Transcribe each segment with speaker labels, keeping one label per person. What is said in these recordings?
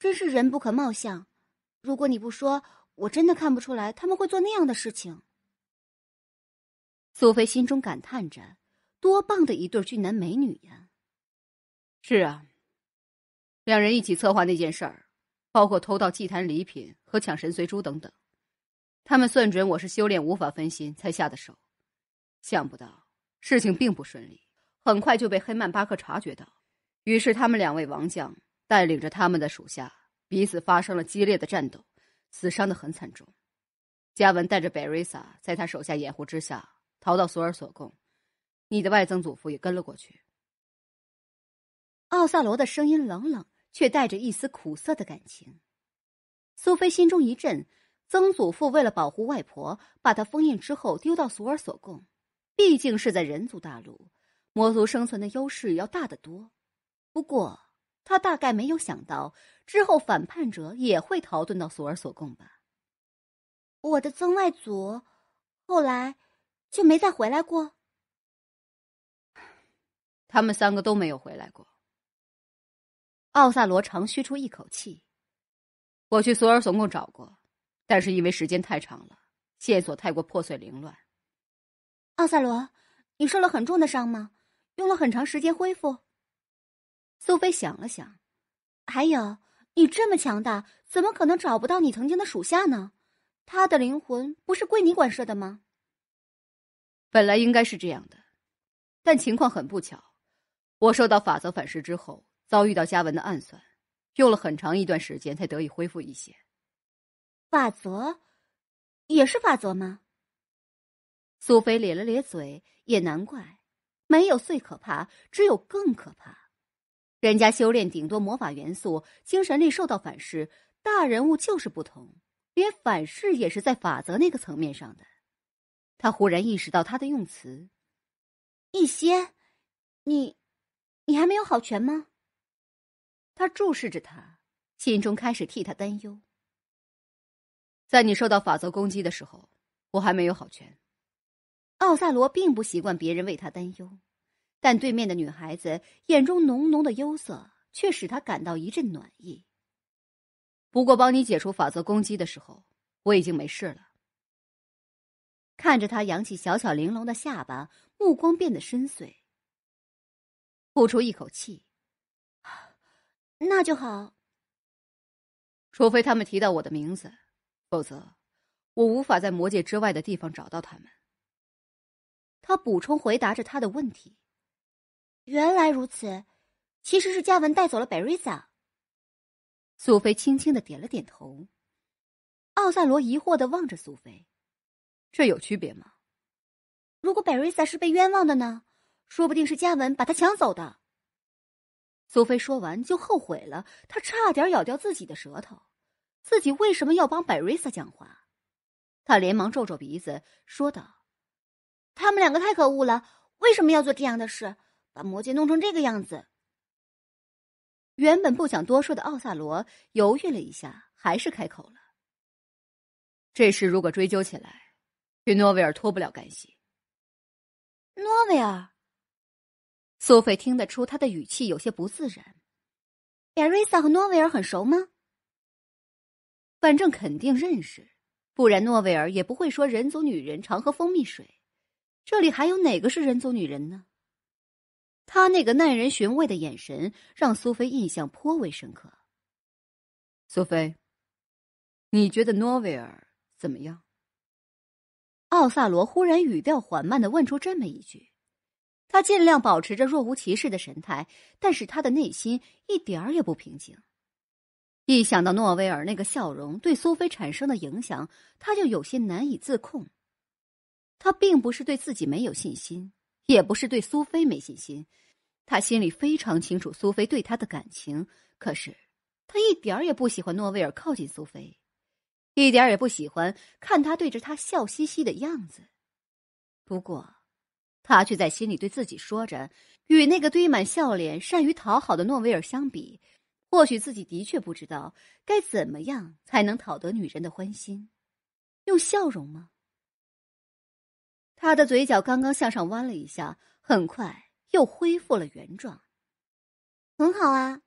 Speaker 1: 真是人不可貌相，如果你不说，我真的看不出来他们会做那样的事情。苏菲心中感叹着：“多棒的一对俊男美女呀！”是啊，两人一起策划那件事儿，包括偷盗祭坛礼品和抢神髓珠等等。他们算准我是修炼无法分心才下的手，想不到事情并不顺利，很快就被黑曼巴克察觉到，于是他们两位王将。带领着他们的属下，彼此发生了激烈的战斗，死伤的很惨重。嘉文带着贝瑞萨，在他手下掩护之下，逃到索尔索贡。你的外曾祖父也跟了过去。奥萨罗的声音冷冷，却带着一丝苦涩的感情。苏菲心中一震，曾祖父为了保护外婆，把她封印之后丢到索尔索贡。毕竟是在人族大陆，魔族生存的优势要大得多。不过。他大概没有想到，之后反叛者也会逃遁到索尔索贡吧。我的曾外祖后来就没再回来过。他们三个都没有回来过。奥萨罗长吁出一口气：“我去索尔索贡找过，但是因为时间太长了，线索太过破碎凌乱。”奥萨罗，你受了很重的伤吗？用了很长时间恢复？苏菲想了想，还有，你这么强大，怎么可能找不到你曾经的属下呢？他的灵魂不是归你管事的吗？本来应该是这样的，但情况很不巧，我受到法则反噬之后，遭遇到嘉文的暗算，用了很长一段时间才得以恢复一些。法则，也是法则吗？苏菲咧了咧嘴，也难怪，没有最可怕，只有更可怕。人家修炼顶多魔法元素，精神力受到反噬。大人物就是不同，连反噬也是在法则那个层面上的。他忽然意识到他的用词，一些，你，你还没有好全吗？他注视着他，心中开始替他担忧。在你受到法则攻击的时候，我还没有好全。奥萨罗并不习惯别人为他担忧。但对面的女孩子眼中浓浓的忧色，却使他感到一阵暖意。不过，帮你解除法则攻击的时候，我已经没事了。看着他扬起小巧玲珑的下巴，目光变得深邃，呼出一口气：“那就好。”除非他们提到我的名字，否则我无法在魔界之外的地方找到他们。他补充回答着他的问题。原来如此，其实是嘉文带走了贝瑞萨。苏菲轻轻的点了点头。奥萨罗疑惑的望着苏菲：“这有区别吗？如果贝瑞萨是被冤枉的呢？说不定是嘉文把他抢走的。”苏菲说完就后悔了，她差点咬掉自己的舌头。自己为什么要帮贝瑞萨讲话？她连忙皱皱鼻子，说道：“他们两个太可恶了，为什么要做这样的事？”把魔界弄成这个样子，原本不想多说的奥萨罗犹豫了一下，还是开口了。这事如果追究起来，与诺维尔脱不了干系。诺维尔，苏菲听得出他的语气有些不自然。艾瑞萨和诺维尔很熟吗？反正肯定认识，不然诺维尔也不会说人族女人常喝蜂蜜水。这里还有哪个是人族女人呢？他那个耐人寻味的眼神让苏菲印象颇为深刻。苏菲，你觉得诺维尔怎么样？奥萨罗忽然语调缓慢的问出这么一句，他尽量保持着若无其事的神态，但是他的内心一点儿也不平静。一想到诺维尔那个笑容对苏菲产生的影响，他就有些难以自控。他并不是对自己没有信心。也不是对苏菲没信心，他心里非常清楚苏菲对他的感情。可是，他一点也不喜欢诺威尔靠近苏菲，一点也不喜欢看他对着他笑嘻嘻的样子。不过，他却在心里对自己说着：与那个堆满笑脸、善于讨好的诺威尔相比，或许自己的确不知道该怎么样才能讨得女人的欢心，用笑容吗？他的嘴角刚刚向上弯了一下，很快又恢复了原状。很好啊。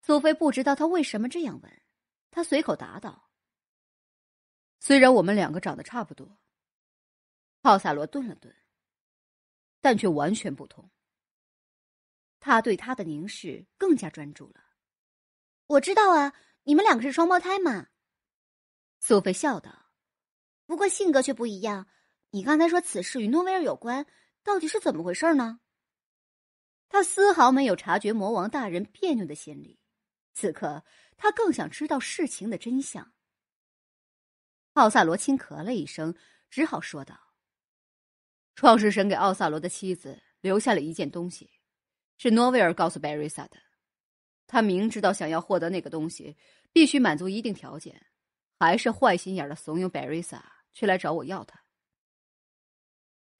Speaker 1: 苏菲不知道他为什么这样问，他随口答道：“虽然我们两个长得差不多，奥萨罗顿了顿，但却完全不同。”他对他的凝视更加专注了。我知道啊，你们两个是双胞胎嘛？苏菲笑道，不过性格却不一样。你刚才说此事与诺威尔有关，到底是怎么回事呢？他丝毫没有察觉魔王大人别扭的心理，此刻他更想知道事情的真相。奥萨罗轻咳了一声，只好说道：“创世神给奥萨罗的妻子留下了一件东西，是诺威尔告诉贝瑞萨的。他明知道想要获得那个东西必须满足一定条件，还是坏心眼的怂恿贝瑞萨去来找我要他。”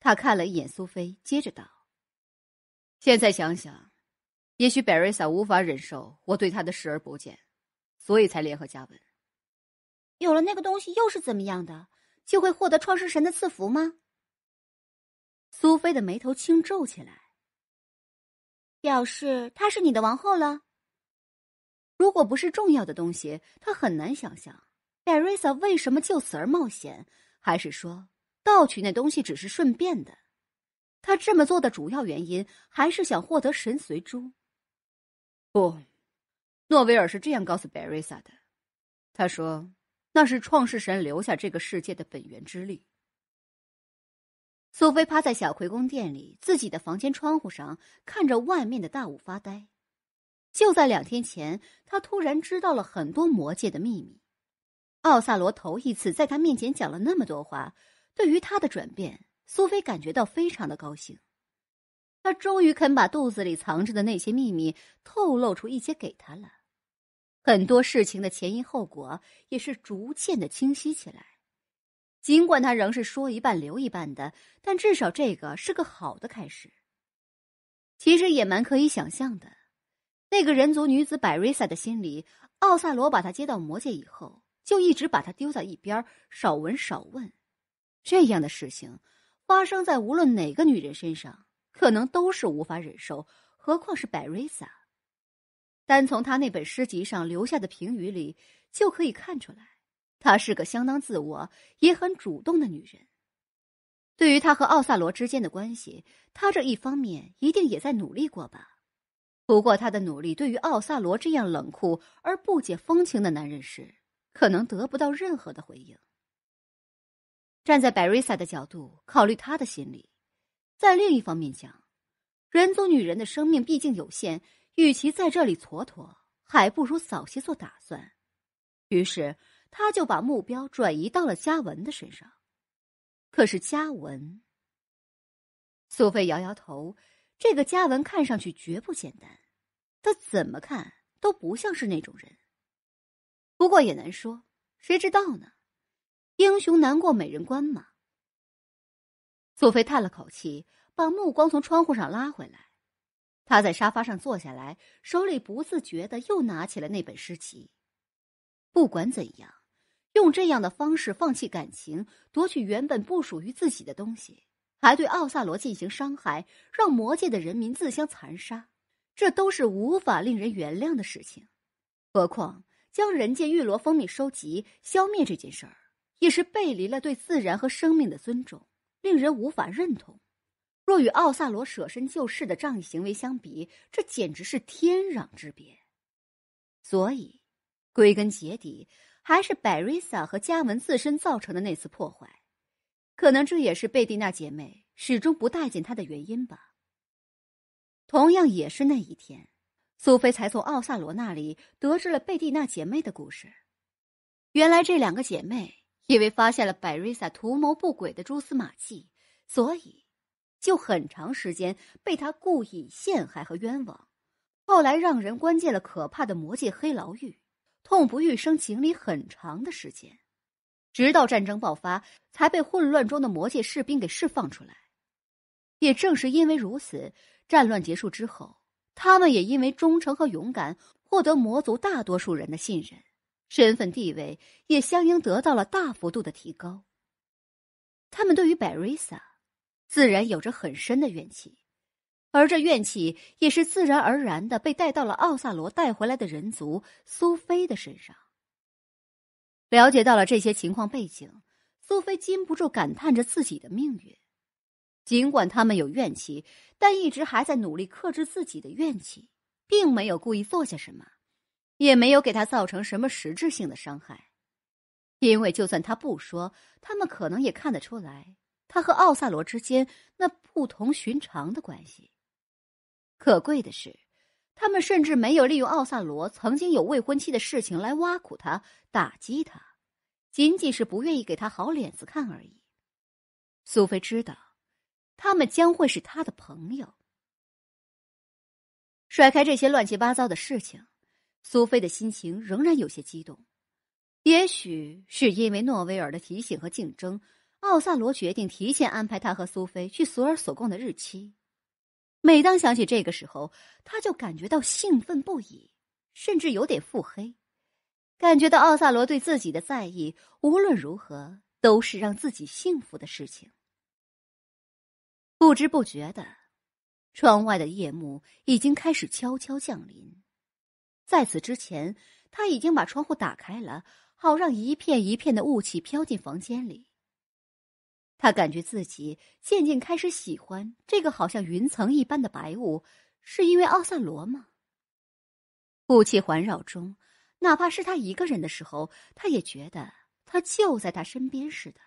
Speaker 1: 他看了一眼苏菲，接着道：“现在想想，也许贝瑞萨无法忍受我对他的视而不见，所以才联合加文。有了那个东西，又是怎么样的？就会获得创世神的赐福吗？”苏菲的眉头轻皱起来，表示她是你的王后了。如果不是重要的东西，他很难想象贝瑞萨为什么就此而冒险，还是说？盗取那东西只是顺便的，他这么做的主要原因还是想获得神髓珠。不，诺维尔是这样告诉贝瑞萨的。他说那是创世神留下这个世界的本源之力。苏菲趴在小葵宫殿里自己的房间窗户上，看着外面的大雾发呆。就在两天前，他突然知道了很多魔界的秘密。奥萨罗头一次在他面前讲了那么多话。对于他的转变，苏菲感觉到非常的高兴。他终于肯把肚子里藏着的那些秘密透露出一些给他了，很多事情的前因后果也是逐渐的清晰起来。尽管他仍是说一半留一半的，但至少这个是个好的开始。其实也蛮可以想象的，那个人族女子百瑞萨的心里，奥萨罗把她接到魔界以后，就一直把她丢在一边，少闻少问。这样的事情发生在无论哪个女人身上，可能都是无法忍受，何况是百瑞萨。单从她那本诗集上留下的评语里，就可以看出来，她是个相当自我也很主动的女人。对于她和奥萨罗之间的关系，她这一方面一定也在努力过吧。不过她的努力，对于奥萨罗这样冷酷而不解风情的男人，时，可能得不到任何的回应。站在百瑞萨的角度考虑他的心理，在另一方面讲，人族女人的生命毕竟有限，与其在这里蹉跎，还不如早些做打算。于是，他就把目标转移到了嘉文的身上。可是嘉文，苏菲摇摇头，这个嘉文看上去绝不简单，他怎么看都不像是那种人。不过也难说，谁知道呢？英雄难过美人关嘛。苏菲叹了口气，把目光从窗户上拉回来。她在沙发上坐下来，手里不自觉的又拿起了那本诗集。不管怎样，用这样的方式放弃感情，夺取原本不属于自己的东西，还对奥萨罗进行伤害，让魔界的人民自相残杀，这都是无法令人原谅的事情。何况将人界玉罗蜂蜜收集、消灭这件事儿。也是背离了对自然和生命的尊重，令人无法认同。若与奥萨罗舍身救世的仗义行为相比，这简直是天壤之别。所以，归根结底还是百瑞萨和嘉文自身造成的那次破坏。可能这也是贝蒂娜姐妹始终不待见他的原因吧。同样也是那一天，苏菲才从奥萨罗那里得知了贝蒂娜姐妹的故事。原来这两个姐妹。因为发现了百瑞萨图谋不轨的蛛丝马迹，所以就很长时间被他故意陷害和冤枉，后来让人关进了可怕的魔界黑牢狱，痛不欲生，经历很长的时间，直到战争爆发，才被混乱中的魔界士兵给释放出来。也正是因为如此，战乱结束之后，他们也因为忠诚和勇敢，获得魔族大多数人的信任。身份地位也相应得到了大幅度的提高。他们对于百瑞萨，自然有着很深的怨气，而这怨气也是自然而然的被带到了奥萨罗带回来的人族苏菲的身上。了解到了这些情况背景，苏菲禁不住感叹着自己的命运。尽管他们有怨气，但一直还在努力克制自己的怨气，并没有故意做些什么。也没有给他造成什么实质性的伤害，因为就算他不说，他们可能也看得出来他和奥萨罗之间那不同寻常的关系。可贵的是，他们甚至没有利用奥萨罗曾经有未婚妻的事情来挖苦他、打击他，仅仅是不愿意给他好脸色看而已。苏菲知道，他们将会是他的朋友。甩开这些乱七八糟的事情。苏菲的心情仍然有些激动，也许是因为诺威尔的提醒和竞争，奥萨罗决定提前安排他和苏菲去索尔所供的日期。每当想起这个时候，他就感觉到兴奋不已，甚至有点腹黑。感觉到奥萨罗对自己的在意，无论如何都是让自己幸福的事情。不知不觉的，窗外的夜幕已经开始悄悄降临。在此之前，他已经把窗户打开了，好让一片一片的雾气飘进房间里。他感觉自己渐渐开始喜欢这个好像云层一般的白雾，是因为奥萨罗吗？雾气环绕中，哪怕是他一个人的时候，他也觉得他就在他身边似的。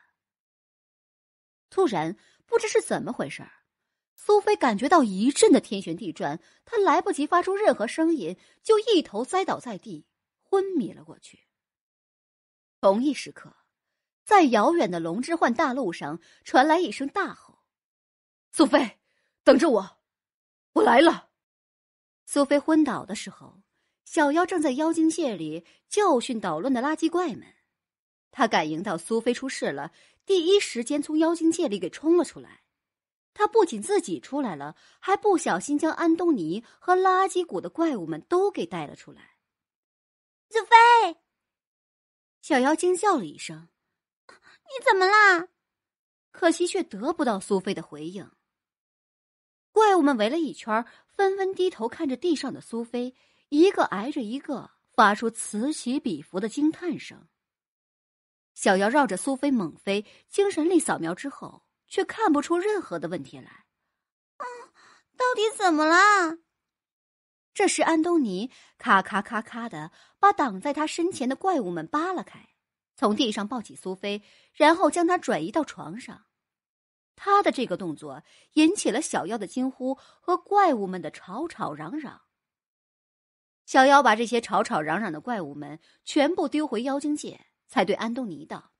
Speaker 1: 突然，不知是怎么回事儿。苏菲感觉到一阵的天旋地转，她来不及发出任何声音，就一头栽倒在地，昏迷了过去。同一时刻，在遥远的龙之幻大陆上传来一声大吼：“苏菲，等着我，我来了！”苏菲昏倒的时候，小妖正在妖精界里教训捣乱的垃圾怪们。他感应到苏菲出事了，第一时间从妖精界里给冲了出来。他不仅自己出来了，还不小心将安东尼和垃圾谷的怪物们都给带了出来。苏菲，小妖惊叫了一声：“你怎么了？”可惜却得不到苏菲的回应。怪物们围了一圈，纷纷低头看着地上的苏菲，一个挨着一个，发出此起彼伏的惊叹声。小妖绕着苏菲猛飞，精神力扫描之后。却看不出任何的问题来。啊，到底怎么了？这时，安东尼咔咔咔咔的把挡在他身前的怪物们扒拉开，从地上抱起苏菲，然后将她转移到床上。他的这个动作引起了小妖的惊呼和怪物们的吵吵嚷嚷。小妖把这些吵吵嚷嚷的怪物们全部丢回妖精界，才对安东尼道：“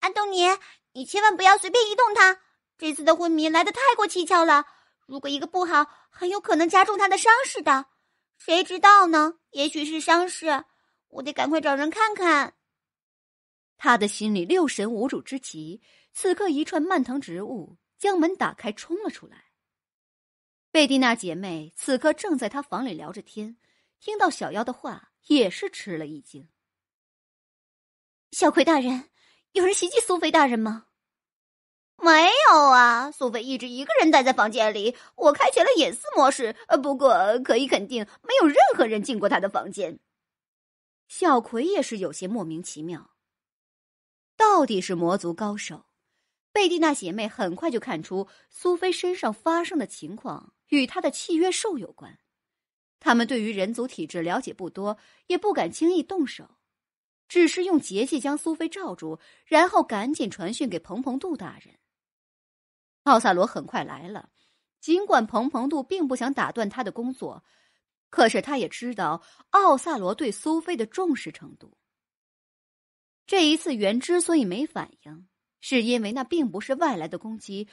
Speaker 1: 安东尼。”你千万不要随便移动他。这次的昏迷来得太过蹊跷了，如果一个不好，很有可能加重他的伤势的。谁知道呢？也许是伤势，我得赶快找人看看。他的心里六神无主之极，此刻一串蔓藤植物将门打开，冲了出来。贝蒂娜姐妹此刻正在她房里聊着天，听到小妖的话，也是吃了一惊。小葵大人。有人袭击苏菲大人吗？没有啊，苏菲一直一个人待在房间里，我开启了隐私模式。不过可以肯定，没有任何人进过她的房间。小葵也是有些莫名其妙。到底是魔族高手，贝蒂娜姐妹很快就看出苏菲身上发生的情况与她的契约兽有关。他们对于人族体质了解不多，也不敢轻易动手。只是用结界将苏菲罩住，然后赶紧传讯给蓬蓬杜大人。奥萨罗很快来了，尽管蓬蓬杜并不想打断他的工作，可是他也知道奥萨罗对苏菲的重视程度。这一次元之所以没反应，是因为那并不是外来的攻击，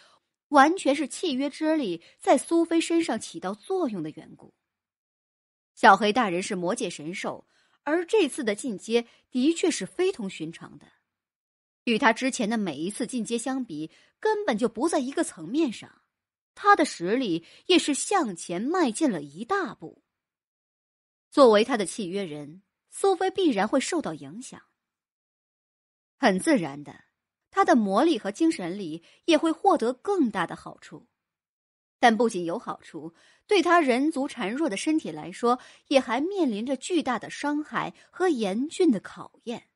Speaker 1: 完全是契约之力在苏菲身上起到作用的缘故。小黑大人是魔界神兽。而这次的进阶的确是非同寻常的，与他之前的每一次进阶相比，根本就不在一个层面上。他的实力也是向前迈进了一大步。作为他的契约人，苏菲必然会受到影响。很自然的，他的魔力和精神力也会获得更大的好处。但不仅有好处，对他人族孱弱的身体来说，也还面临着巨大的伤害和严峻的考验。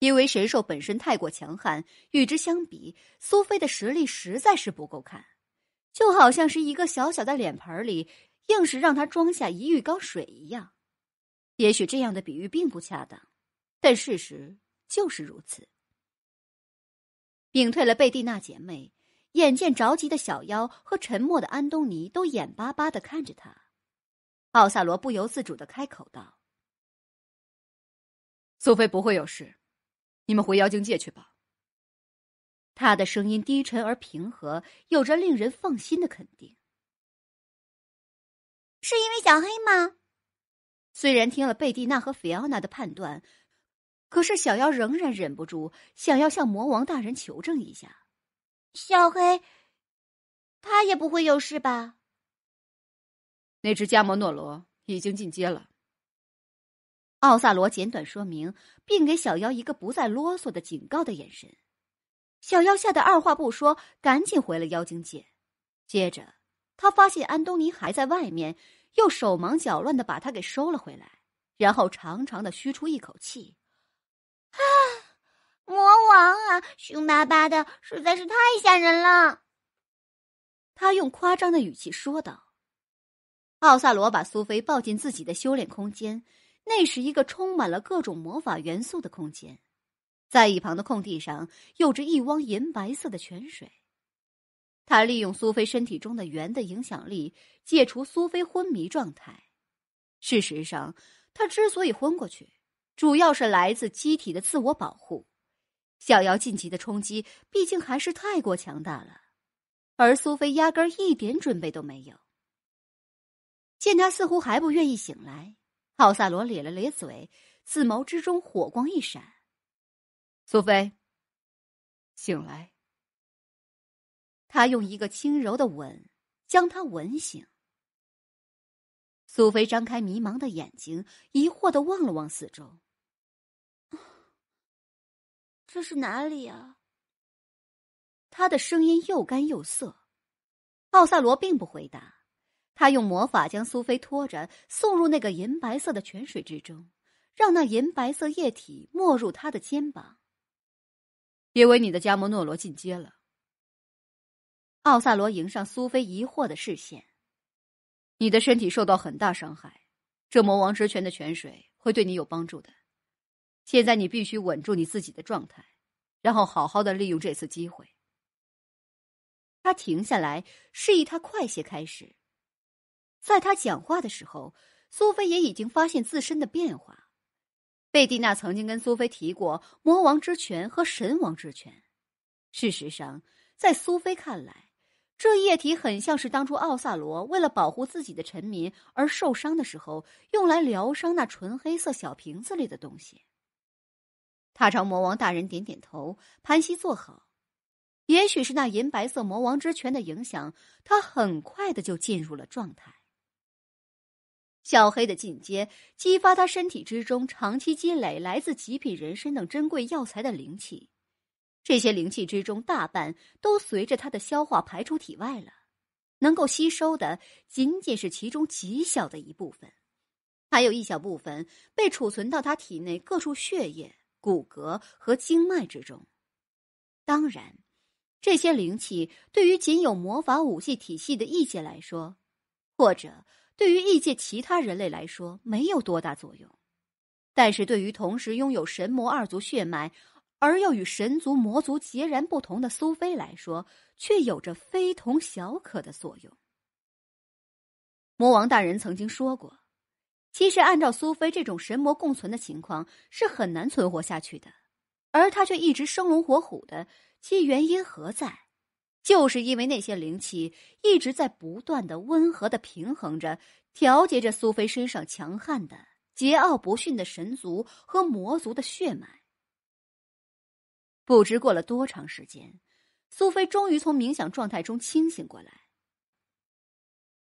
Speaker 1: 因为神兽本身太过强悍，与之相比，苏菲的实力实在是不够看，就好像是一个小小的脸盆里，硬是让它装下一浴缸水一样。也许这样的比喻并不恰当，但事实就是如此。屏退了贝蒂娜姐妹。眼见着急的小妖和沉默的安东尼都眼巴巴的看着他，奥萨罗不由自主的开口道：“苏菲不会有事，你们回妖精界去吧。”他的声音低沉而平和，有着令人放心的肯定。是因为小黑吗？虽然听了贝蒂娜和菲奥娜的判断，可是小妖仍然忍不住想要向魔王大人求证一下。小黑，他也不会有事吧？那只加摩诺罗已经进阶了。奥萨罗简短说明，并给小妖一个不再啰嗦的警告的眼神。小妖吓得二话不说，赶紧回了妖精界。接着，他发现安东尼还在外面，又手忙脚乱的把他给收了回来，然后长长的吁出一口气。啊！魔王啊，凶巴巴的，实在是太吓人了。他用夸张的语气说道。奥萨罗把苏菲抱进自己的修炼空间，那是一个充满了各种魔法元素的空间。在一旁的空地上，有着一汪银白色的泉水。他利用苏菲身体中的圆的影响力，解除苏菲昏迷状态。事实上，他之所以昏过去，主要是来自机体的自我保护。小妖晋级的冲击毕竟还是太过强大了，而苏菲压根儿一点准备都没有。见他似乎还不愿意醒来，奥萨罗咧了咧嘴，自眸之中火光一闪。苏菲，醒来。他用一个轻柔的吻，将她吻醒。苏菲张开迷茫的眼睛，疑惑的望了望四周。这是哪里啊？他的声音又干又涩。奥萨罗并不回答，他用魔法将苏菲拖着送入那个银白色的泉水之中，让那银白色液体没入他的肩膀。因为你的加摩诺罗进阶了，奥萨罗迎上苏菲疑惑的视线。你的身体受到很大伤害，这魔王之泉的泉水会对你有帮助的。现在你必须稳住你自己的状态，然后好好的利用这次机会。他停下来，示意他快些开始。在他讲话的时候，苏菲也已经发现自身的变化。贝蒂娜曾经跟苏菲提过魔王之泉和神王之泉。事实上，在苏菲看来，这液体很像是当初奥萨罗为了保护自己的臣民而受伤的时候，用来疗伤那纯黑色小瓶子里的东西。他朝魔王大人点点头，盘膝坐好。也许是那银白色魔王之拳的影响，他很快的就进入了状态。小黑的进阶激发他身体之中长期积累来自极品人参等珍贵药材的灵气，这些灵气之中大半都随着他的消化排出体外了，能够吸收的仅仅是其中极小的一部分，还有一小部分被储存到他体内各处血液。骨骼和经脉之中，当然，这些灵气对于仅有魔法武器体系的异界来说，或者对于异界其他人类来说没有多大作用，但是对于同时拥有神魔二族血脉而又与神族魔族截然不同的苏菲来说，却有着非同小可的作用。魔王大人曾经说过。其实，按照苏菲这种神魔共存的情况，是很难存活下去的，而他却一直生龙活虎的，其原因何在？就是因为那些灵气一直在不断的温和的平衡着、调节着苏菲身上强悍的、桀骜不驯的神族和魔族的血脉。不知过了多长时间，苏菲终于从冥想状态中清醒过来。